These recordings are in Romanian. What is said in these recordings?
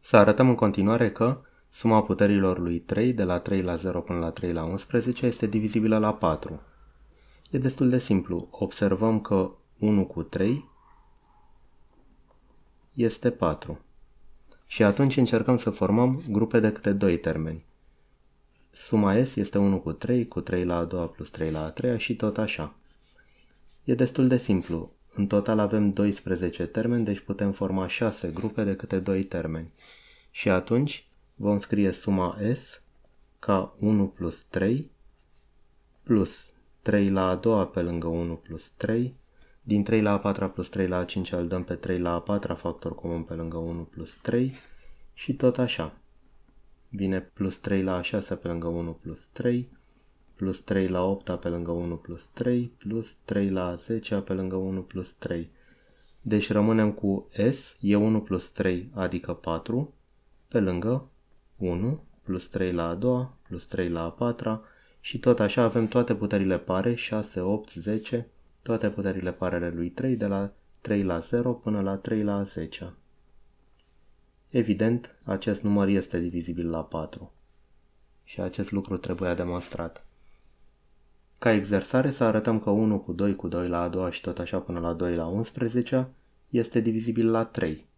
Să arătăm în continuare că suma puterilor lui 3 de la 3 la 0 până la 3 la 11 este divizibilă la 4. E destul de simplu. Observăm că 1 cu 3 este 4. Și atunci încercăm să formăm grupe de câte 2 termeni. Suma S este 1 cu 3, cu 3 la a doua plus 3 la a treia și tot așa. E destul de simplu. În total avem 12 termeni, deci putem forma 6 grupe de câte 2 termeni. Și atunci vom scrie suma S ca 1 plus 3 plus 3 la a doua pe lângă 1 plus 3, din 3 la a patra plus 3 la a cincea îl dăm pe 3 la a patra factor comun pe lângă 1 plus 3 și tot așa. Bine, plus 3 la a șasea pe lângă 1 plus 3, plus 3 la 8 pe lângă 1 plus 3, plus 3 la 10 pe lângă 1 plus 3. Deci rămânem cu S, e 1 plus 3, adică 4, pe lângă 1 plus 3 la a doua, plus 3 la a patra și tot așa avem toate puterile pare, 6, 8, 10, toate puterile parele lui 3 de la 3 la 0 până la 3 la 10. Evident, acest număr este divizibil la 4 și acest lucru trebuia demonstrat. Ca exersare să arătăm că 1 cu 2 cu 2 la a doua și tot așa până la 2 la 11 este divizibil la 3.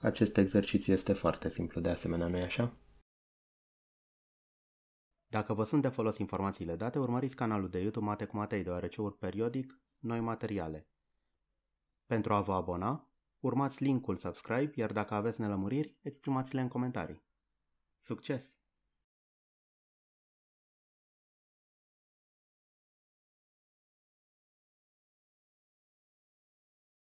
Acest exercițiu este foarte simplu de asemenea, nu-i așa? Dacă vă sunt de folos informațiile date, urmăriți canalul de YouTube Mate cu Matei, deoarece urc periodic noi materiale. Pentru a vă abona, urmați linkul subscribe, iar dacă aveți nelămuriri, exprimați-le în comentarii. Succes!